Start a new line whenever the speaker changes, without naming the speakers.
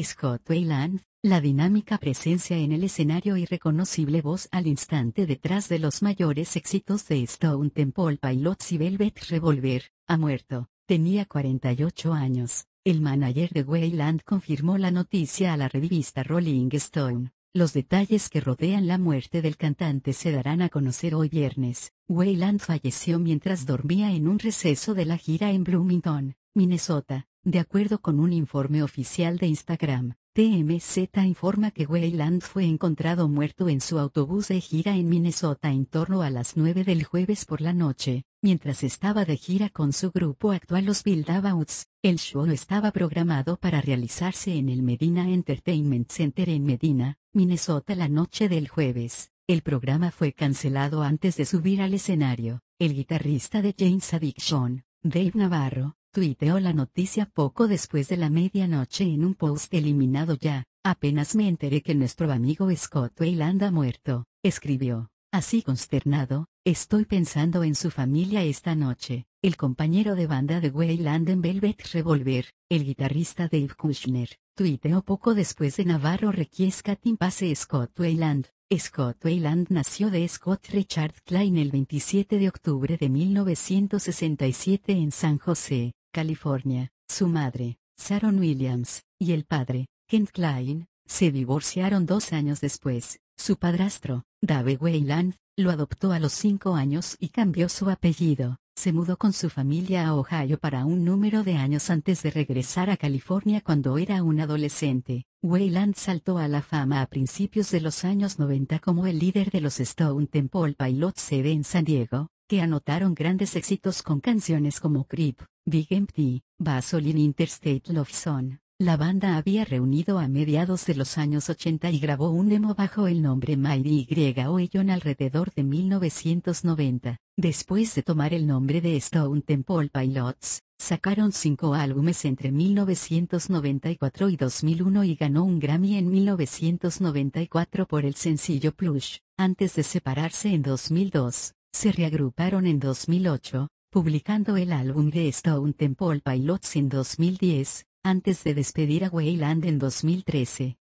Scott Wayland, la dinámica presencia en el escenario y reconocible voz al instante detrás de los mayores éxitos de Stone Temple Pilots y Velvet Revolver, ha muerto. Tenía 48 años. El manager de Wayland confirmó la noticia a la revista Rolling Stone. Los detalles que rodean la muerte del cantante se darán a conocer hoy viernes. Wayland falleció mientras dormía en un receso de la gira en Bloomington, Minnesota de acuerdo con un informe oficial de Instagram, TMZ informa que Wayland fue encontrado muerto en su autobús de gira en Minnesota en torno a las 9 del jueves por la noche, mientras estaba de gira con su grupo actual Los Buildabouts, El show estaba programado para realizarse en el Medina Entertainment Center en Medina, Minnesota la noche del jueves. El programa fue cancelado antes de subir al escenario. El guitarrista de James Addiction, Dave Navarro, Tuiteó la noticia poco después de la medianoche en un post eliminado ya. Apenas me enteré que nuestro amigo Scott Wayland ha muerto, escribió. Así consternado, estoy pensando en su familia esta noche. El compañero de banda de Wayland en Velvet Revolver, el guitarrista Dave Kushner, tuiteó poco después de Navarro Requiesca Pase Scott Wayland. Scott Wayland nació de Scott Richard Klein el 27 de octubre de 1967 en San José, California, su madre, Sharon Williams, y el padre, Kent Klein, se divorciaron dos años después. Su padrastro, Dave Weyland, lo adoptó a los cinco años y cambió su apellido. Se mudó con su familia a Ohio para un número de años antes de regresar a California cuando era un adolescente. Weyland saltó a la fama a principios de los años 90 como el líder de los Stone Temple Pilots CD en San Diego, que anotaron grandes éxitos con canciones como Creep, Big Empty, Vaseline Interstate Love Song. La banda había reunido a mediados de los años 80 y grabó un demo bajo el nombre Mighty Y o alrededor de 1990. Después de tomar el nombre de Stone Temple Pilots, sacaron cinco álbumes entre 1994 y 2001 y ganó un Grammy en 1994 por el sencillo Plush, antes de separarse en 2002 se reagruparon en 2008, publicando el álbum de Stone Temple Pilots en 2010, antes de despedir a Wayland en 2013.